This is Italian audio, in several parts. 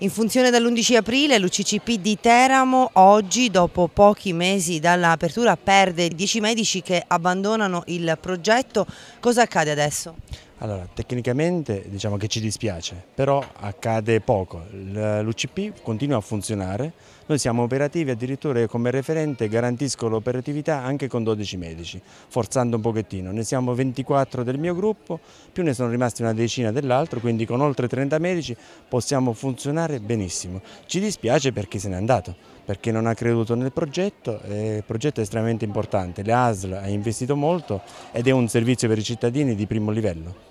In funzione dall'11 aprile l'UCCP di Teramo oggi, dopo pochi mesi dall'apertura, perde 10 medici che abbandonano il progetto. Cosa accade adesso? Allora, tecnicamente diciamo che ci dispiace, però accade poco. L'UCP continua a funzionare, noi siamo operativi addirittura io come referente garantisco l'operatività anche con 12 medici, forzando un pochettino. Ne siamo 24 del mio gruppo, più ne sono rimasti una decina dell'altro, quindi con oltre 30 medici possiamo funzionare benissimo. Ci dispiace per chi se n'è andato, perché non ha creduto nel progetto, il progetto è estremamente importante, le ASL ha investito molto ed è un servizio per i cittadini di primo livello.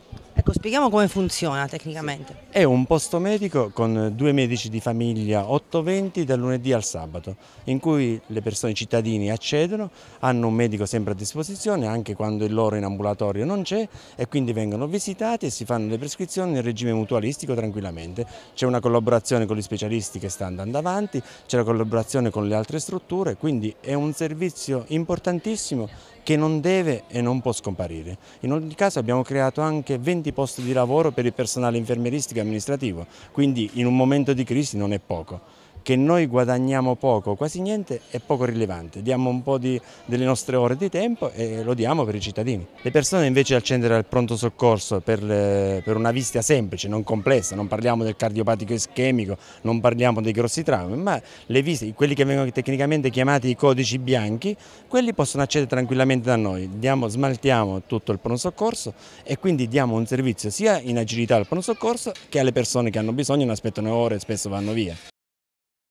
Ecco, spieghiamo come funziona tecnicamente. È un posto medico con due medici di famiglia 8-20 dal lunedì al sabato, in cui le persone cittadini accedono, hanno un medico sempre a disposizione anche quando il loro in ambulatorio non c'è e quindi vengono visitati e si fanno le prescrizioni nel regime mutualistico tranquillamente. C'è una collaborazione con gli specialisti che sta andando avanti, c'è la collaborazione con le altre strutture, quindi è un servizio importantissimo che non deve e non può scomparire. In ogni caso abbiamo creato anche 20 posti di lavoro per il personale infermieristico e amministrativo, quindi in un momento di crisi non è poco che noi guadagniamo poco, quasi niente, è poco rilevante. Diamo un po' di, delle nostre ore di tempo e lo diamo per i cittadini. Le persone invece di accendere al pronto soccorso per, eh, per, una vista semplice, non complessa, non parliamo del cardiopatico ischemico, non parliamo dei grossi traumi, ma le visite, quelli che vengono tecnicamente chiamati i codici bianchi, quelli possono accedere tranquillamente da noi. Diamo, smaltiamo tutto il pronto soccorso e quindi diamo un servizio sia in agilità al pronto soccorso che alle persone che hanno bisogno, non aspettano ore e spesso vanno via.